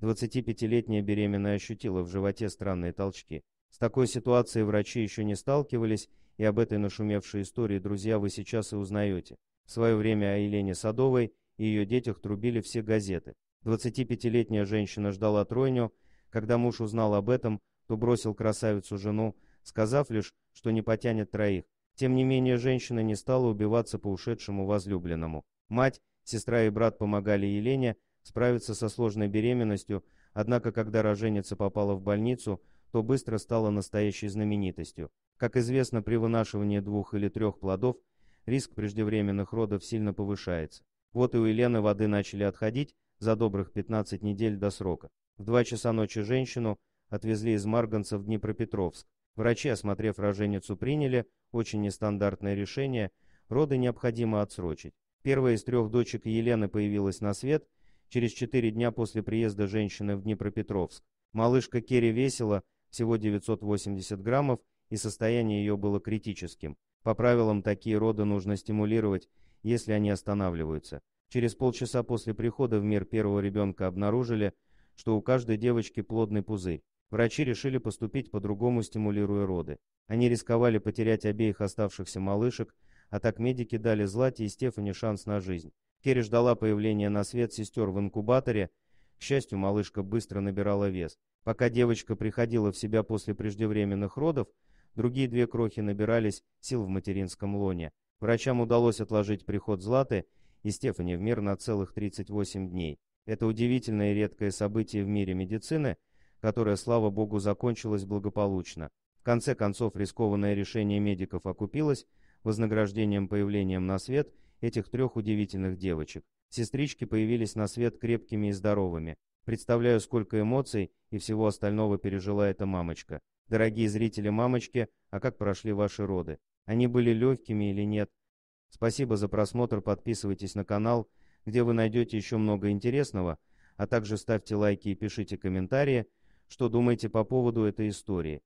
25-летняя беременная ощутила в животе странные толчки. С такой ситуацией врачи еще не сталкивались, и об этой нашумевшей истории, друзья, вы сейчас и узнаете. В свое время о Елене Садовой и ее детях трубили все газеты. 25-летняя женщина ждала тройню. Когда муж узнал об этом, то бросил красавицу жену, сказав лишь, что не потянет троих. Тем не менее, женщина не стала убиваться по ушедшему возлюбленному. Мать, сестра и брат помогали Елене, справиться со сложной беременностью, однако когда роженица попала в больницу, то быстро стала настоящей знаменитостью. Как известно, при вынашивании двух или трех плодов риск преждевременных родов сильно повышается. Вот и у Елены воды начали отходить за добрых 15 недель до срока. В 2 часа ночи женщину отвезли из Марганца в Днепропетровск. Врачи, осмотрев роженицу, приняли очень нестандартное решение, роды необходимо отсрочить. Первая из трех дочек Елены появилась на свет – через четыре дня после приезда женщины в Днепропетровск. Малышка Керри весила всего 980 граммов, и состояние ее было критическим. По правилам, такие роды нужно стимулировать, если они останавливаются. Через полчаса после прихода в мир первого ребенка обнаружили, что у каждой девочки плодный пузырь. Врачи решили поступить по-другому, стимулируя роды. Они рисковали потерять обеих оставшихся малышек, а так медики дали Злате и Стефане шанс на жизнь ждала появления на свет сестер в инкубаторе. К счастью, малышка быстро набирала вес. Пока девочка приходила в себя после преждевременных родов, другие две крохи набирались сил в материнском лоне. Врачам удалось отложить приход Златы и Стефани в мир на целых 38 дней. Это удивительное и редкое событие в мире медицины, которое, слава богу, закончилось благополучно. В конце концов, рискованное решение медиков окупилось вознаграждением появлением на свет – этих трех удивительных девочек. Сестрички появились на свет крепкими и здоровыми. Представляю, сколько эмоций и всего остального пережила эта мамочка. Дорогие зрители мамочки, а как прошли ваши роды? Они были легкими или нет? Спасибо за просмотр, подписывайтесь на канал, где вы найдете еще много интересного, а также ставьте лайки и пишите комментарии, что думаете по поводу этой истории.